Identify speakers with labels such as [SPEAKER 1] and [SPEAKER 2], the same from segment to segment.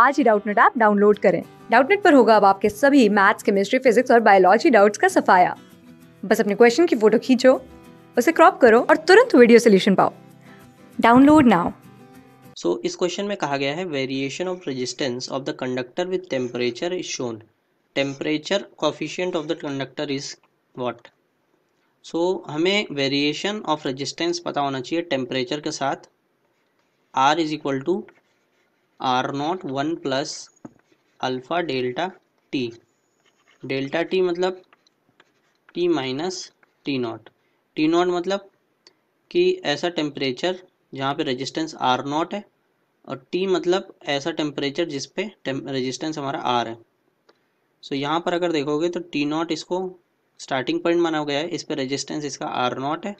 [SPEAKER 1] आज ही Doubtnut app download करें डाउटनेट पर होगा अब आपके सभी मैथ्स केमिस्ट्री फिजिक्स और बायोलॉजी डाउट्स का सफाया बस अपने क्वेश्चन की फोटो खींचो उसे क्रॉप करो और तुरंत वीडियो सोल्यूशन पाओ डाउनलोड नाउ
[SPEAKER 2] सो इस क्वेश्चन में कहा गया है variation of resistance of the conductor with temperature is shown temperature coefficient of the conductor is what so हमें वेरिएशन ऑफ रेजिस्टेंस पता होना चाहिए टेम्परेचर के साथ R is equal to R not one plus alpha delta T delta T मतलब T minus T not T not मतलब कि ऐसा टेम्परेचर जहाँ पे रेजिस्टेंस आर नॉट है और टी मतलब ऐसा टेम्परेचर जिस पे रेजिस्टेंस हमारा आर है सो so, यहाँ पर अगर देखोगे तो टी नॉट इसको स्टार्टिंग पॉइंट माना गया है इस पर रेजिस्टेंस इसका आर नॉट है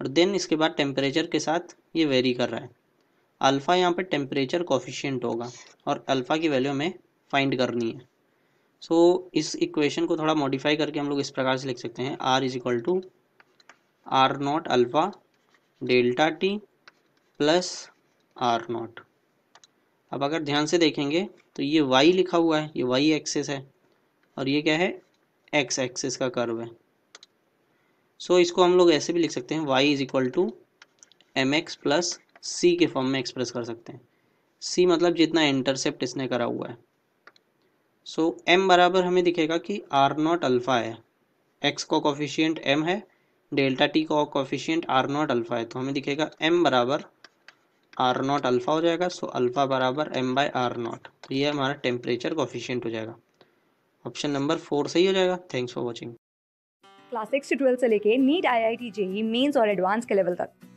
[SPEAKER 2] और देन इसके बाद टेम्परेचर के साथ ये वेरी कर रहा है अल्फ़ा यहाँ पे टेम्परेचर कोफिशियंट होगा और अल्फ़ा की वैल्यू हमें फाइंड करनी है सो so, इस इक्वेशन को थोड़ा मॉडिफाई करके हम लोग इस प्रकार से लिख सकते हैं R is equal to R not alpha delta T plus R not अब अगर ध्यान से देखेंगे तो ये वाई लिखा हुआ है ये वाई एक्सेस है और ये क्या है एक्स एक्सेस का कर्व है सो so, इसको हम लोग ऐसे भी लिख सकते हैं Y is equal to M X plus C के फॉर्म में एक्सप्रेस कर सकते हैं सी मतलब जितना इंटरसेप्ट इसने करा हुआ है सो so, एम बराबर हमें दिखेगा कि आर नॉट अल्फ़ा है एक्स का कोफिशियंट एम है डेल्टा टी का कोफिशियंट आर नॉट अल्फ़ा है तो हमें दिखेगा एम बराबर आर नॉट अल्फ़ा हो जाएगा सो अल्फ़ा बराबर एम बाय आर नॉट ये हमारा टेम्परेचर कोफिशियंट हो जाएगा ऑप्शन नंबर फोर सही हो जाएगा thanks for watching
[SPEAKER 1] class six से ट्वेल्थ से लेके NEET I I T JEE mains और एडवांस के लेवल तक